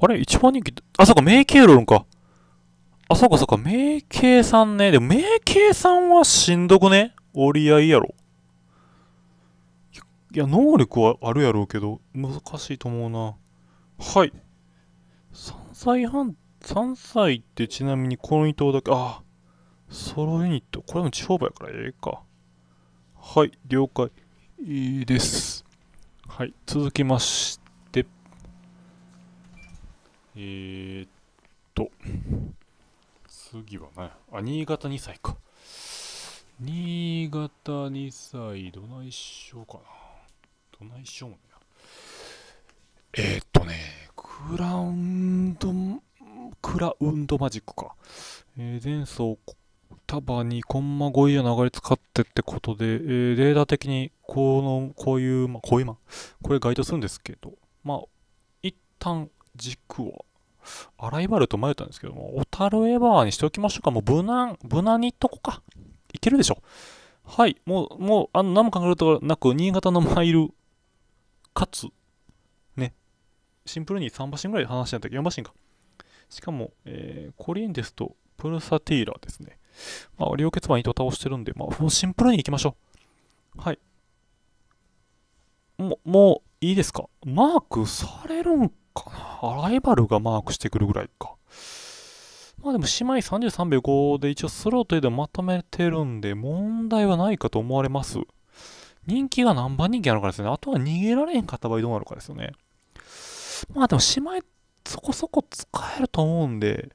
あれ一番人気、あ、そうか、名イ論か。あ、そうか、そうか、名イさんね。でも、名イさんはしんどくね折り合いやろ。いや、能力はあるやろうけど、難しいと思うな。はい。3歳半、3歳ってちなみにこの人だけ、あ、ソロユニット。これも地方馬やからええか。はい、了解。いいです。はい、続きまして。えー、っと、次はね、あ、新潟2歳か。新潟2歳、どないしようかな。どないしようもねえー、っとね、クラウンド、クラウンドマジックか。えー、前走束にコンマ5以上流れ使ってってことで、えー、データ的にこの、こういう、まあ、こういうま、これ該当するんですけど、まあ、一旦軸はアライバルと迷ったんですけども、小樽エヴァーにしておきましょうか。もう無難、無難にいっとこか。いけるでしょ。はい、もう、もう、あの、何も考えるとなく、新潟のマイル、かつ、ね、シンプルに3馬身ぐらいで話し合ったけど、4馬身か。しかも、えー、コリンデスとプルサティーラですね。まあ、両結に糸倒してるんで、まあ、シンプルにいきましょう。はい。もう、もういいですかマークされるんかな。ライバルがマークしてくるぐらいか。まあでも姉妹33秒5で一応スローというでまとめてるんで問題はないかと思われます。人気が何番人気なのかですね。あとは逃げられへんかった場合どうなるかですよね。まあでも姉妹そこそこ使えると思うんで、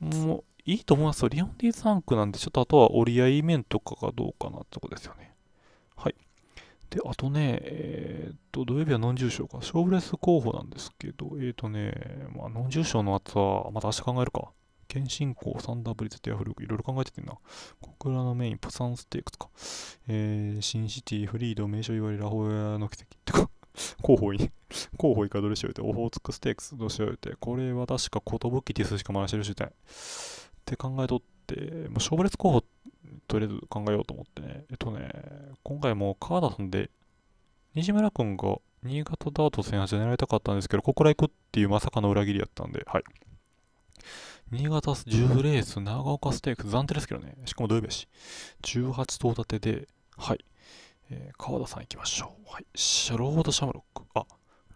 もういいと思いますよ。リオンディー3区なんでちょっとあとは折り合い面とかがどうかなってとこですよね。はい。で、あとね、えっ、と、土曜日はノン重症か。勝負レス候補なんですけど、えっ、とね、まあ、ノン重症の後は、また明日考えるか。検信校、サンダーブリッジ、テアフルーク、いろいろ考えててんな。小倉のメイン、プサンステークとか、えー、シンシティ、フリード、名所言われ、ラホヤの奇跡とか、候補に、候補いかどれしようて、オホーツクステークスどうしようて、これは確かキティスしか回してるしみたい。って考えとって、もう勝負レス候補ってとりあえず考えようと思ってね。えっとね、今回もカーさんで、西村くんが新潟ダート戦始められたかったんですけど、ここら行くっていうまさかの裏切りやったんで、はい。新潟10レース、長岡ステークス、暫定ですけどね。しかも土曜日やし。18頭立てで、はい。えー、川田さん行きましょう。はい。ロードシャムロック。あ、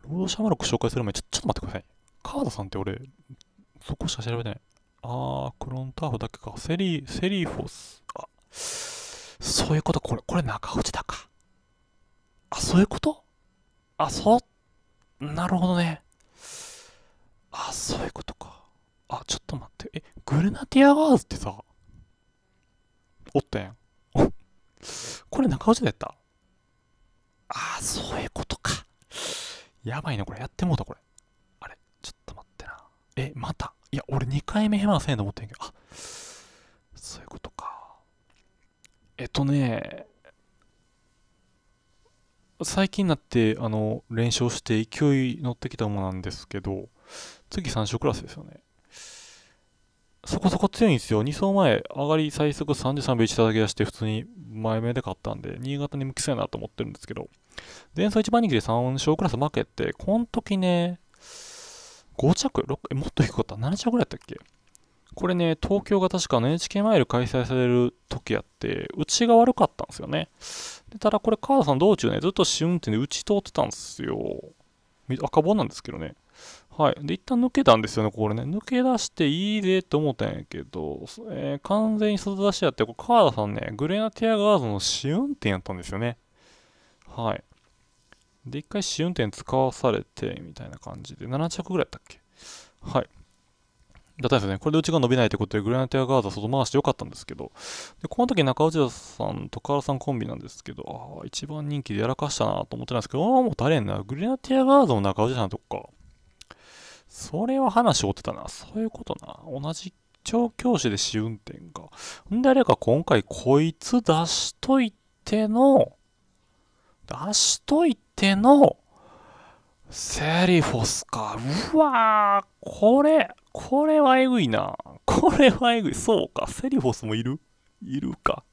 ロードシャムロック紹介する前、ちょ、ちょっと待ってください。川田さんって俺、そこしか調べてない。あー、クロンターフだけか。セリー、セリーフォス。あ、そういうこと、これ、これ中落ちだか。あ、そういうことあ、そう、なるほどね。あ、そういうことか。あ、ちょっと待って。え、グルナティアガーズってさ、おったやん。これ中落ちだったあそういうことか。やばいな、これ。やってもうた、これ。あれ、ちょっと待ってな。え、またいや、俺2回目ヘマのせんと思って。ね、最近になって、あの、連勝して勢い乗ってきたものなんですけど、次3勝クラスですよね。そこそこ強いんですよ。2走前、上がり最速33秒1叩き出して、普通に前目で勝ったんで、新潟に向きそうやなと思ってるんですけど、前走1番人気で3勝クラス負けて、この時ね、5着 ?6? もっと低かった ?7 着ぐらいやったっけこれね、東京が確か NHK マイル開催される時やって、打ちが悪かったんですよね。でただこれ、川田さん道中ね、ずっと試運転で打ち通ってたんですよ。赤棒なんですけどね。はい。で、一旦抜けたんですよね、これね。抜け出していいぜて思ったんやけど、えー、完全に外出しやって、これ川田さんね、グレナティアガードの試運転やったんですよね。はい。で、一回試運転使わされて、みたいな感じで、7着ぐらいやったっけはい。だったんですね。これで内が伸びないということで、グレナティアガーザ外回してよかったんですけど、でこの時中内田さんと川原さんコンビなんですけど、ああ、一番人気でやらかしたなと思ってたんですけど、ああ、もう誰んな、グレナティアガーザも中内さんとか。それは話をってたな。そういうことな。同じ調教師で試運転が。んであれか、今回こいつ出しといての、出しといての、セリフォスか。うわー、これ、これはえぐいな。これはえぐい。そうか。セリフォスもいるいるか。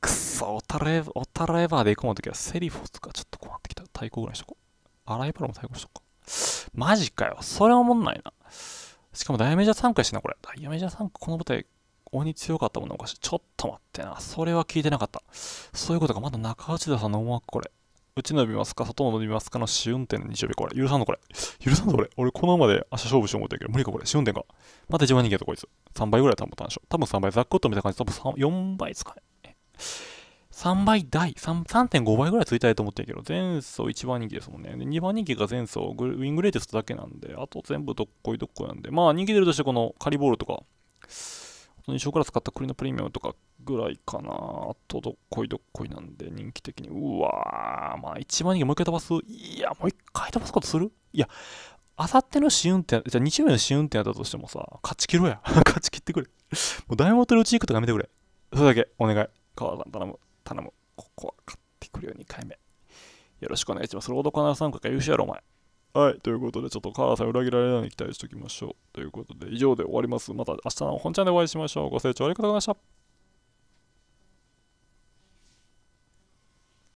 くそ、オタレ、オタレバーで行こうの時はセリフォスか。ちょっと困ってきた。対抗ぐらいしとこう。アライバルも対抗しとこう。マジかよ。それはおもんないな。しかもダイヤメジャー3回しな、これ。ダイヤメジャー3回、この舞台、鬼強かったもんな、おかしい。ちょっと待ってな。それは聞いてなかった。そういうことか。まだ中内田さんの思惑、これ。うち伸びますか外も伸びますかの試運転の日曜日。これ、許さんのこれ。許さんのこれ。俺、このままで明日勝負しよう思ったけど、無理かこれ。試運転か。また一番人気やとこいつ。3倍ぐらい保ったんでしょ。多分3倍。ざっくっと見た感じ、多分4倍ですかね。3倍台、3.5倍ぐらいついたいと思ったけど、前走1番人気ですもんね。で2番人気が前走、ウィングレイテストだけなんで、あと全部どっこいどっこいなんで、まあ人気出るとしてこのカリボールとか、その衣装から使った栗のプレミアムとかぐらいかな。あと、どっこいどっこいなんで、人気的に。うわー、まあ、一番人気もう一回飛ばす。いや、もう一回飛ばすことするいや、あさっての試運転、じゃあ日曜日の試運転やったとしてもさ、勝ち切ろうや。勝ち切ってくれ。もうダイヤモンドルーチ行くとかやめてくれ。それだけ、お願い。川田さん、頼む。頼む。ここは勝ってくるよ、2回目。よろしくお願いします。ロードカナー参加か優秀やろ、お前。はい、ということで、ちょっと母さん裏切られないように期待しておきましょう。ということで、以上で終わります。また明日の本チャンでお会いしましょう。ご清聴ありがとうございました。